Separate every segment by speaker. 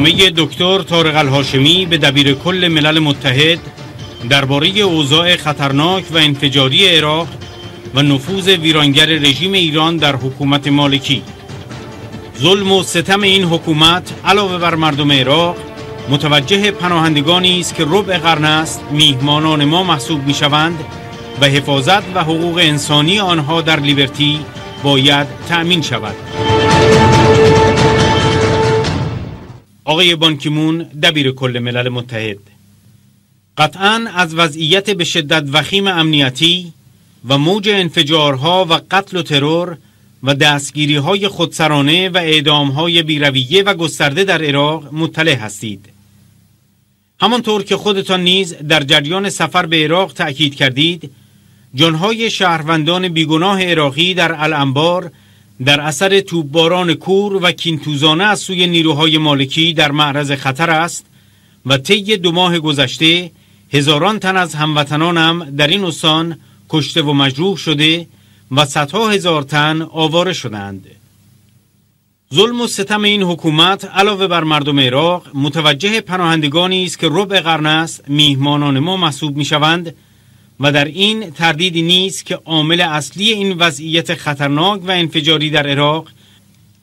Speaker 1: نامه دکتر طارق الهاشمی به دبیر کل ملل متحد درباره اوضاع خطرناک و انفجاری عراق و نفوذ ویرانگر رژیم ایران در حکومت مالکی ظلم و ستم این حکومت علاوه بر مردم عراق متوجه پناهندگانی است که ربع قرن است میهمانان ما محسوب میشوند و حفاظت و حقوق انسانی آنها در لیبرتی باید تأمین شود. آقای بانکیمون دبیر کل ملل متحد قطعا از وضعیت به شدت وخیم امنیتی و موج انفجارها و قتل و ترور و دستگیری های خودسرانه و اعدام های بیرویه و گسترده در عراق مطلع هستید همانطور که خودتان نیز در جریان سفر به عراق تأکید کردید جانهای شهروندان بیگناه عراقی در الانبار در اثر توبباران کور و کینتوزانه از سوی نیروهای مالکی در معرض خطر است و طی دو ماه گذشته هزاران تن از هموطنانم در این استان کشته و مجروح شده و صدها هزار تن آواره شدند ظلم و ستم این حکومت علاوه بر مردم عراق متوجه پناهندگانی است که ربع قرن است میهمانان ما محسوب می و در این تردیدی نیست که عامل اصلی این وضعیت خطرناک و انفجاری در عراق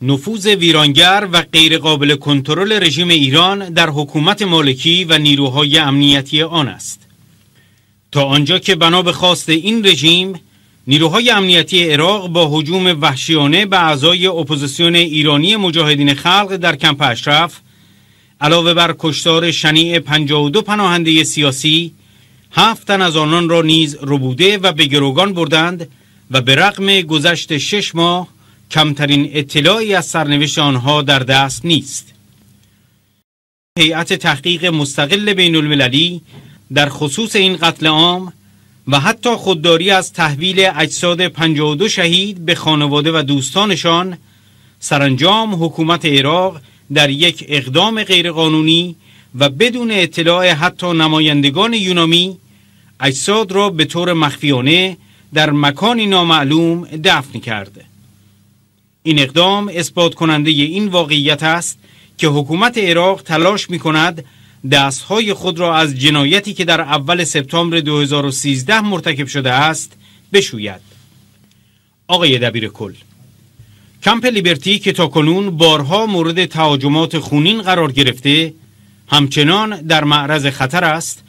Speaker 1: نفوذ ویرانگر و غیرقابل کنترل رژیم ایران در حکومت مالکی و نیروهای امنیتی آن است تا آنجا که بنا به خواست این رژیم نیروهای امنیتی عراق با هجوم وحشیانه به اعضای اپوزیسیون ایرانی مجاهدین خلق در کمپ اشرف علاوه بر کشتار شنیع 52 پناهنده سیاسی هفت تن از آنان را نیز ربوده و به گروگان بردند و به رغم گذشت شش ماه کمترین اطلاعی از سرنوشت آنها در دست نیست هیئت تحقیق مستقل بین المللی در خصوص این قتل عام و حتی خودداری از تحویل اجساد 52 شهید به خانواده و دوستانشان سرانجام حکومت عراق در یک اقدام غیرقانونی و بدون اطلاع حتی نمایندگان یونامی اجساد را به طور مخفیانه در مکانی نامعلوم دفن کرد. این اقدام اثبات کننده این واقعیت است که حکومت عراق تلاش می کند دستهای خود را از جنایتی که در اول سپتامبر 2013 مرتکب شده است بشوید. آقای دبیر کل کمپ لیبرتی که تا کنون بارها مورد تهاجمات خونین قرار گرفته همچنان در معرض خطر است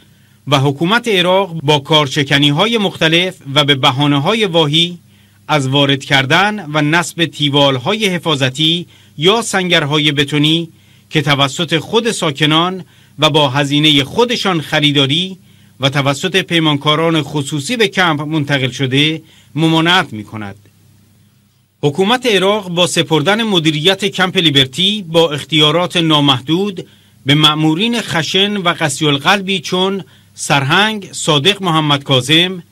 Speaker 1: و حکومت عراق با کارچکنی های مختلف و به بحانه های واهی از وارد کردن و نصب تیوال های حفاظتی یا سنگرهای بتونی که توسط خود ساکنان و با هزینه خودشان خریداری و توسط پیمانکاران خصوصی به کمپ منتقل شده ممانعت می کند. حکومت عراق با سپردن مدیریت کمپ لیبرتی با اختیارات نامحدود به معمورین خشن و قسیل قلبی چون سرهنگ صادق محمد کازم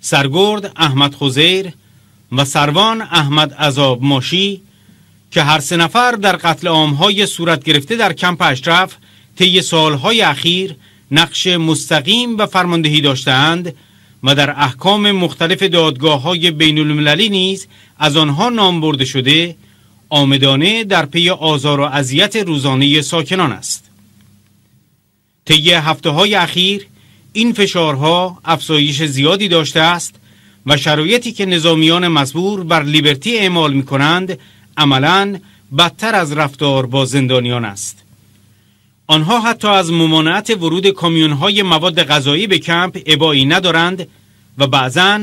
Speaker 1: سرگرد احمد خوزیر و سروان احمد عذاب ماشی که هر سه نفر در قتل عامهای صورت گرفته در کمپ اشرف طی سالهای اخیر نقش مستقیم و فرماندهی داشتهاند و در احکام مختلف دادگاه های بین المللی نیز از آنها نام برده شده آمدانه در پی آزار و اذیت روزانه ساکنان است. طی هفته های اخیر این فشارها افزایش زیادی داشته است و شرایطی که نظامیان مزبور بر لیبرتی اعمال می کنند عملا بدتر از رفتار با زندانیان است آنها حتی از ممانعت ورود کامیونهای مواد غذایی به کمپ ابایی ندارند و بعضا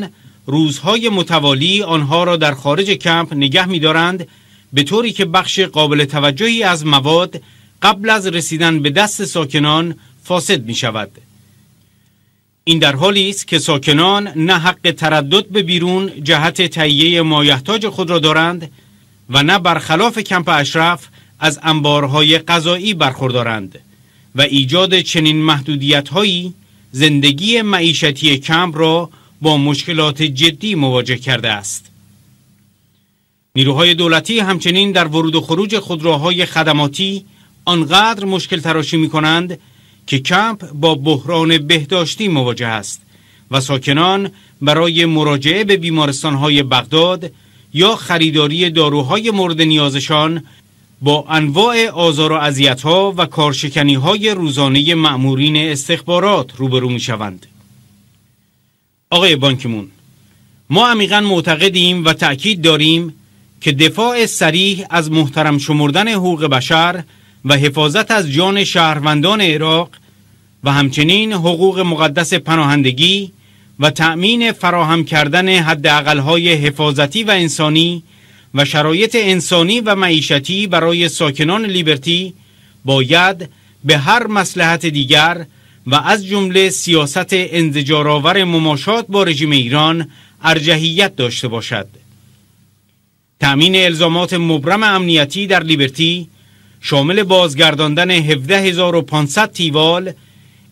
Speaker 1: روزهای متوالی آنها را در خارج کمپ نگه میدارند به طوری که بخش قابل توجهی از مواد قبل از رسیدن به دست ساکنان فاسد می شود. این در حالی است که ساکنان نه حق تردد به بیرون جهت تهیه مایحتاج خود را دارند و نه برخلاف کمپ اشرف از انبارهای غذایی برخوردارند و ایجاد چنین محدودیت هایی زندگی معیشتی کمپ را با مشکلات جدی مواجه کرده است. نیروهای دولتی همچنین در ورود و خروج خودروهای خدماتی آنقدر مشکل تراشی می کنند که کمپ با بحران بهداشتی مواجه است و ساکنان برای مراجعه به بیمارستانهای بغداد یا خریداری داروهای مورد نیازشان با انواع آزار و اذیت‌ها و کارشکنی‌های روزانه مأمورین استخبارات روبرو می‌شوند. آقای بانکمون ما عمیقا معتقدیم و تأکید داریم که دفاع سریح از محترم شمردن حقوق بشر و حفاظت از جان شهروندان عراق و همچنین حقوق مقدس پناهندگی و تأمین فراهم کردن های حفاظتی و انسانی و شرایط انسانی و معیشتی برای ساکنان لیبرتی باید به هر مسلحت دیگر و از جمله سیاست انزجارآور مماشات با رژیم ایران ارجحیت داشته باشد. تأمین الزامات مبرم امنیتی در لیبرتی شامل بازگرداندن 17500 تیوال،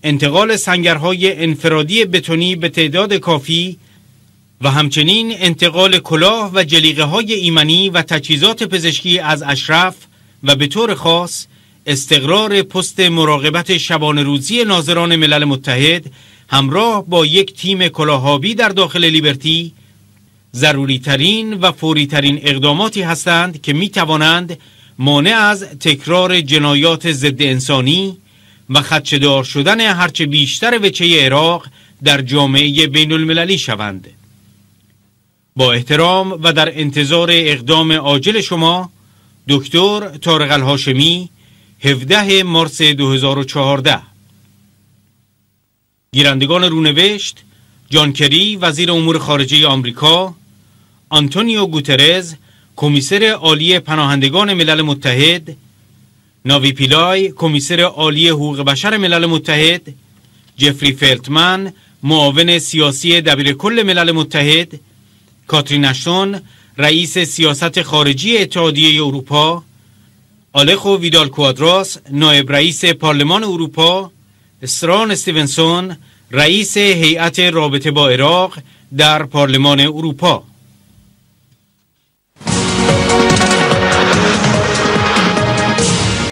Speaker 1: انتقال سنگرهای انفرادی بتونی به تعداد کافی و همچنین انتقال کلاه و جلیقه های ایمنی و تجهیزات پزشکی از اشرف و به طور خاص استقرار پست مراقبت شبان روزی ناظران ملل متحد همراه با یک تیم کلاهابی در داخل لیبرتی ضروری ترین و فوری ترین اقداماتی هستند که می توانند مانع از تکرار جنایات ضد انسانی و خدشدار شدن هرچه بیشتر وچه عراق در جامعه بین المللی شوند با احترام و در انتظار اقدام عاجل شما دکتر تارق الهاشمی 17 مارس 2014 گیرندگان رونوشت جان کری وزیر امور خارجه آمریکا آنتونیو گوترز کمیسر عالی پناهندگان ملل متحد ناوی پیلای کمیسر عالی حقوق بشر ملل متحد جفری فلتمن معاون سیاسی دبیر کل ملل متحد کاترین اشتون رئیس سیاست خارجی اتحادیه اروپا آلخو ویدال کوادراس نایب رئیس پارلمان اروپا استران استیونسون رئیس هیئت رابطه با عراق در پارلمان اروپا